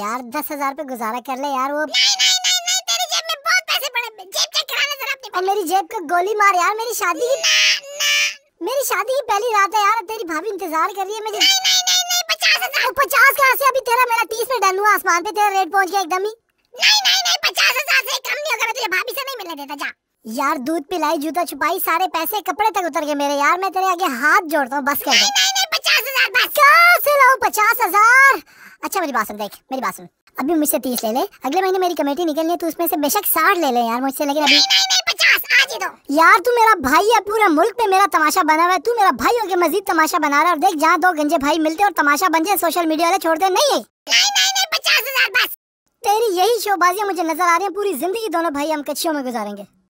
यार दस हजार पे गुजारा कर ले यार वो नहीं नहीं नहीं नहीं तेरी जेब में बहुत पैसे पड़े चेक कराना जरा अपनी और मेरी जेब का गोली मार यार मेरी शादी की ना ना मेरी शादी की पहली रात है यार तेरी भाभी इंतजार कर रही है मेरी नहीं नहीं नहीं नहीं पचास हजार तो पचास कहाँ से अभी तेरा मेरा तीस में डन हुआ आसमान पे तेरा रेट पहुँच गया एकदम ही नहीं नहीं नहीं पचास हजार से कम नहीं होगा मैं तुझे भाभी से नहीं मिलने देता जा यार दूध पिलाई जूता छुपाई सारे पैसे कपड़े तक उतर गए मेरे यार मैं तेरे आगे हाथ जोड़ता हूँ बस कर दो नहीं नहीं पचास हजार बस मेरी बात सुन देख मेरी बात सुन अभी मुझसे तीस ले ले अगले महीने मेरी कमेटी निकलनी है तू तो उसमें से बेशक साठ ले ले यार मुझसे लेकिन अभी नहीं, नहीं, नहीं, पचास आज ही दो यार तू मेरा भाई है पूरे मुल्क में मेरा तमाशा बना हुआ है तू मेरा भाई होकर मजीद तमाशा बना रहा है और देख जहाँ दो गंजे भाई मिलते और तमाशा बन जाए सोशल मीडिया वाले छोड़ते नहीं है तेरी यही शोबाजियाँ मुझे नजर आ रही है पूरी जिंदगी दोनों भाई हम कच्छियों में गुजारेंगे